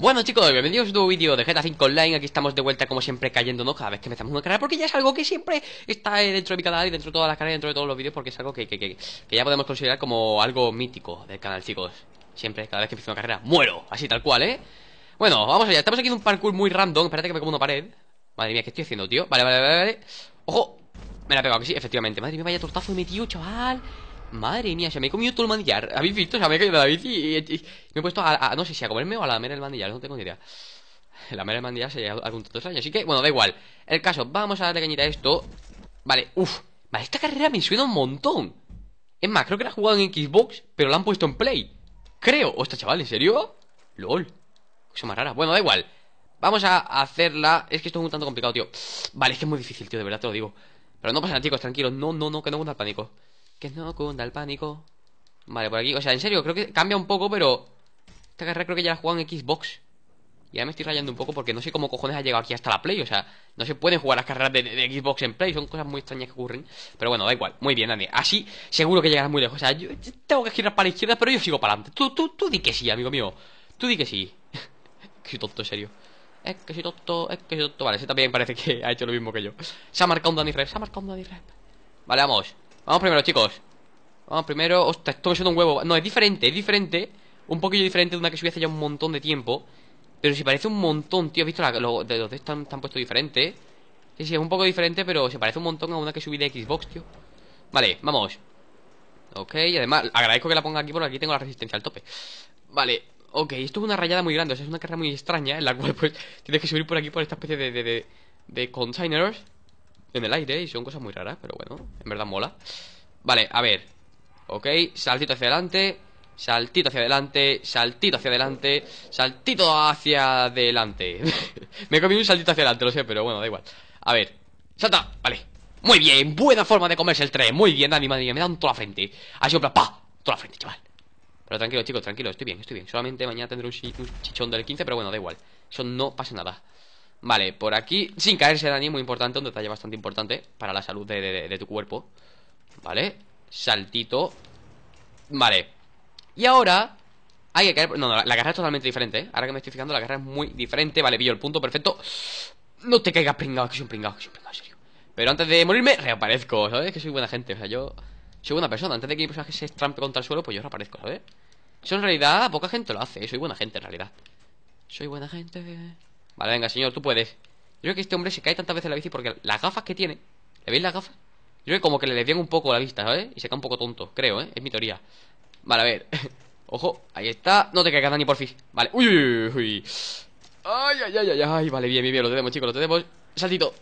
Bueno chicos, bienvenidos a un nuevo vídeo de GTA 5 Online Aquí estamos de vuelta como siempre cayéndonos cada vez que empezamos una carrera Porque ya es algo que siempre está eh, dentro de mi canal y dentro de todas las carreras, dentro de todos los vídeos Porque es algo que, que, ya podemos considerar como algo mítico del canal chicos Siempre, cada vez que empiezo una carrera, muero, así tal cual, ¿eh? Bueno, vamos allá, estamos aquí en un parkour muy random Espérate que me como una pared Madre mía, ¿qué estoy haciendo, tío? Vale, vale, vale, vale Ojo, me la he pegado, que sí, efectivamente Madre mía, vaya tortazo de mi tío, chaval Madre mía, se me he comido todo el mandillar ¿Habéis visto? Se me ha caído la bici y, me he puesto a, No sé si a comerme o a mera el mandillar no tengo ni idea. Lamer el manillar sería algún tanto extraño. Así que, bueno, da igual. El caso, vamos a darle cañita a esto. Vale, uff. Vale, esta carrera me suena un montón. Es más, creo que la he jugado en Xbox, pero la han puesto en Play. Creo. Ostras, chaval, ¿en serio? LOL. Cosa más rara. Bueno, da igual. Vamos a hacerla. Es que esto es un tanto complicado, tío. Vale, es que es muy difícil, tío, de verdad te lo digo. Pero no pasa nada, chicos, tranquilos. No, no, no, que no gusta el pánico. Que no cunda el pánico. Vale, por aquí. O sea, en serio, creo que cambia un poco, pero... Esta carrera creo que ya la he en Xbox. Y ahora me estoy rayando un poco porque no sé cómo cojones ha llegado aquí hasta la Play. O sea, no se pueden jugar las carreras de, Xbox en Play. Son cosas muy extrañas que ocurren. Pero bueno, da igual. Muy bien, Dani. Así seguro que llegarás muy lejos. O sea, yo, tengo que girar para la izquierda, pero yo sigo para adelante. Tú, tú, tú di que sí, amigo mío. Tú di que sí. que soy tonto, en serio. Es que soy tonto, es que soy tonto. Vale, ese también parece que ha hecho lo mismo que yo. Se ha marcado un Dani se ha marcado un Dani Vale, vamos. Vamos primero, chicos Vamos primero Ostras, esto me suena un huevo No, es diferente, es diferente Un poquillo diferente de una que subí hace ya un montón de tiempo Pero se parece un montón, tío ¿Has visto? de los de están, están puestos diferentes Sí, sí, es un poco diferente Pero se parece un montón a una que subí de Xbox, tío Vale, vamos Ok, y además agradezco que la ponga aquí porque aquí tengo la resistencia al tope Vale, ok, esto es una rayada muy grande O sea, es una carrera muy extraña En la cual pues tienes que subir por aquí por esta especie de, de containers en el aire y son cosas muy raras, pero bueno, en verdad mola. Vale, a ver. Ok, saltito hacia adelante, saltito hacia adelante, saltito hacia adelante, saltito hacia adelante. Me he comido un saltito hacia adelante, lo sé, pero bueno, da igual. A ver, salta, vale. Muy bien, buena forma de comerse el tren. Muy bien, mi madre me dan toda la frente. Así pa, toda la frente, chaval. Pero tranquilo, chicos, tranquilo, estoy bien, estoy bien. Solamente mañana tendré un, un chichón del 15, pero bueno, da igual. Eso no pasa nada. Vale, por aquí, sin caerse Dani, muy importante, un detalle bastante importante para la salud de, de, tu cuerpo. Vale, saltito. Vale. Y ahora hay que caer... No, no, la, carrera es totalmente diferente, ¿eh? Ahora que me estoy fijando, la carrera es muy diferente. Vale, pillo el punto, perfecto. No te caigas pringado, que soy un pringado, que soy un pringado, en serio. Pero antes de morirme, reaparezco, ¿sabes? Que soy buena gente, o sea, yo... Soy buena persona, antes de que mi personaje se estrampe contra el suelo, pues yo reaparezco, ¿sabes? Eso en realidad, poca gente lo hace, soy buena gente en realidad. Soy buena gente... Vale, venga, señor, tú puedes. Yo creo que este hombre se cae tantas veces en la bici porque las gafas que tiene. ¿Le veis las gafas? Yo creo que como que le desvían un poco la vista, ¿sabes? Y se cae un poco tonto, creo, ¿eh? Es mi teoría. Vale, a ver. Ojo, ahí está. No te caigas, Dani, por fin. Vale. Uy, uy, Ay, ay, ay, ay, ay. Vale, bien, bien, bien. Lo tenemos, chicos, lo tenemos. Saltito.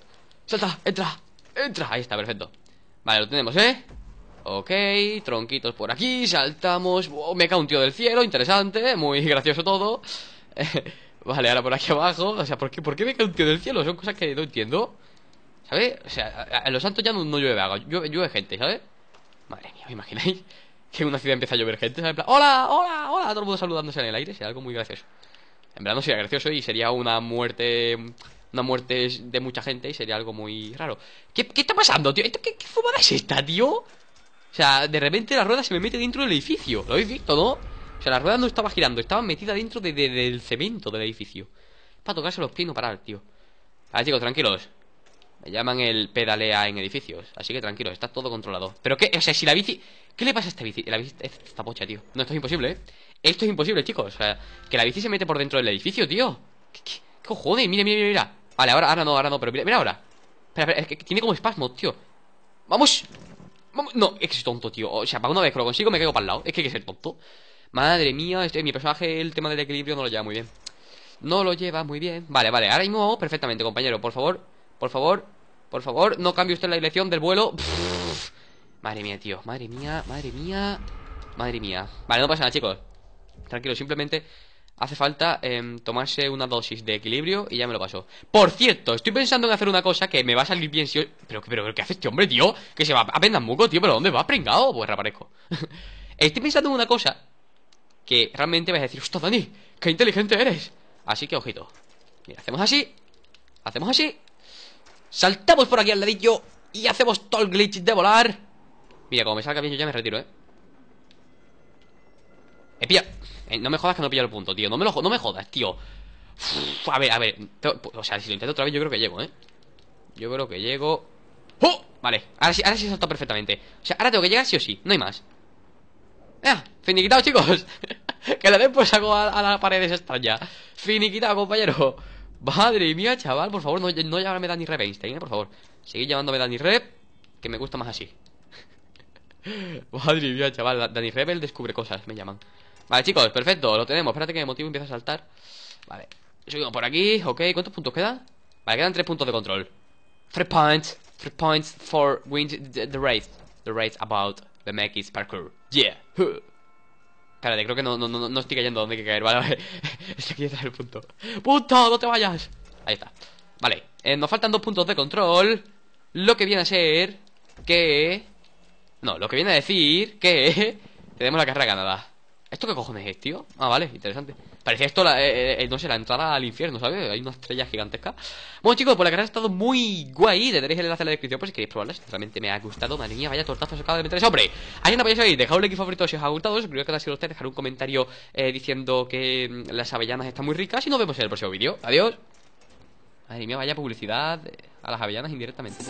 Salta, entra. Entra. Ahí está, perfecto. Vale, lo tenemos, ¿eh? Ok, tronquitos por aquí, saltamos. me cae un tío del cielo, interesante, muy gracioso todo. Vale, ahora por aquí abajo. O sea, ¿por qué, me cae un tío del cielo? Son cosas que no entiendo. ¿Sabes? O sea, en los santos ya no, llueve agua, llueve, gente, ¿sabes? Madre mía, ¿me imagináis? Que en una ciudad empieza a llover gente, ¿sabes? hola, hola, hola, todo el mundo saludándose en el aire, sería algo muy gracioso. En verdad no sería gracioso y sería una muerte. Una muerte de mucha gente y sería algo muy raro. ¿Qué, está pasando, tío? qué, ¿Qué fumada es esta, tío? O sea, de repente la rueda se me mete dentro del edificio. ¿Lo habéis visto, no? O sea, la rueda no estaba girando, estaba metida dentro de, del cemento del edificio. Para tocarse los pies para no parar, tío. Ah, chicos, tranquilos. Me llaman el pedalea en edificios. Así que tranquilo está todo controlado. Pero qué, o sea, si la bici. ¿Qué le pasa a esta bici? La bici esta pocha, tío. No, esto es imposible, ¿eh? Esto es imposible, chicos. O sea, que la bici se mete por dentro del edificio, tío. ¿Qué, cojones? Mira, mira, mira, mira. Vale, ahora, ahora no, ahora no, pero mira, mira ahora. Espera, espera, es que tiene como espasmo, tío. ¡Vamos! ¡Vamos! No, es que es tonto, tío. O sea, para una vez que lo consigo me caigo para el lado. Es que hay que ser tonto. Madre mía, este, mi personaje el tema del equilibrio no lo lleva muy bien. No lo lleva muy bien. Vale, vale, ahora mismo perfectamente, compañero. Por favor, por favor, por favor, no cambie usted la dirección del vuelo. madre mía, tío. Madre mía, madre mía. Madre mía. Vale, no pasa nada, chicos. Tranquilo, simplemente hace falta em, tomarse una dosis de equilibrio y ya me lo paso. Por cierto, estoy pensando en hacer una cosa que me va a salir bien si... Pero, ¿qué hace este hombre, tío? Que se va a mucho, tío. ¿Pero dónde va, pringado? Pues reaparezco. estoy pensando en una cosa que realmente vais a decir, ¡Hostia, Dani! ¡Qué inteligente eres! Así que ojito. Mira, hacemos así. Hacemos así. Saltamos por aquí al ladillo y hacemos todo el glitch de volar. Mira, como me salga bien, yo ya me retiro, ¿eh? Eh, pillado, Eh, no me jodas que no pillo el punto, tío. No me, lo, no me jodas, tío. a ver, a ver. O sea, si lo intento otra vez, yo creo que llego, ¿eh? Yo creo que llego. ¡Oh! Vale, ahora sí, ahora sí saltado perfectamente. O sea, ahora tengo que llegar sí o sí, no hay más. ¡Finiquitado, chicos! que la den pues saco a, la pared esa extraña ¡Finiquitado, compañero! Madre mía, chaval, por favor, no, no llamarme Danny Rep Einstein, ¿eh? por favor. Seguid llamándome Danny Rev, que me gusta más así. Madre mía, chaval, Danny Rebel descubre cosas, me llaman. Vale, chicos, perfecto, lo tenemos. Espérate que el motivo empieza a saltar. Vale, subimos por aquí, ok. ¿Cuántos puntos quedan? Vale, quedan tres puntos de control. Three points, three points for winning the, the race. The race about. BMX Parkour. Yeah. Espérate, creo que no, no, no, no estoy cayendo donde hay que caer. Vale, vale. Esto aquí está el punto. Puta, ¡No te vayas! Ahí está. Vale. Eh, nos faltan dos puntos de control. Lo que viene a ser que... No, lo que viene a decir que... Tenemos la carrera ganada. ¿Esto qué cojones es, tío? Ah, vale, interesante. Parece esto, la, eh, eh, eh, no sé, la entrada al infierno, ¿sabes? Hay una estrella gigantesca. Bueno, chicos, pues la carrera ha estado muy guay. Tendréis el enlace en la descripción por si queréis probarla. realmente me ha gustado. Madre mía, vaya tortazo acaba de meter hombre. Ahí una podéis ahí Dejad un like favorito si os ha gustado. Suscribiros que ha sido usted. Dejar un comentario diciendo que mm, las avellanas están muy ricas. Y nos vemos en el próximo vídeo. Adiós. Madre mía, vaya publicidad a las avellanas indirectamente.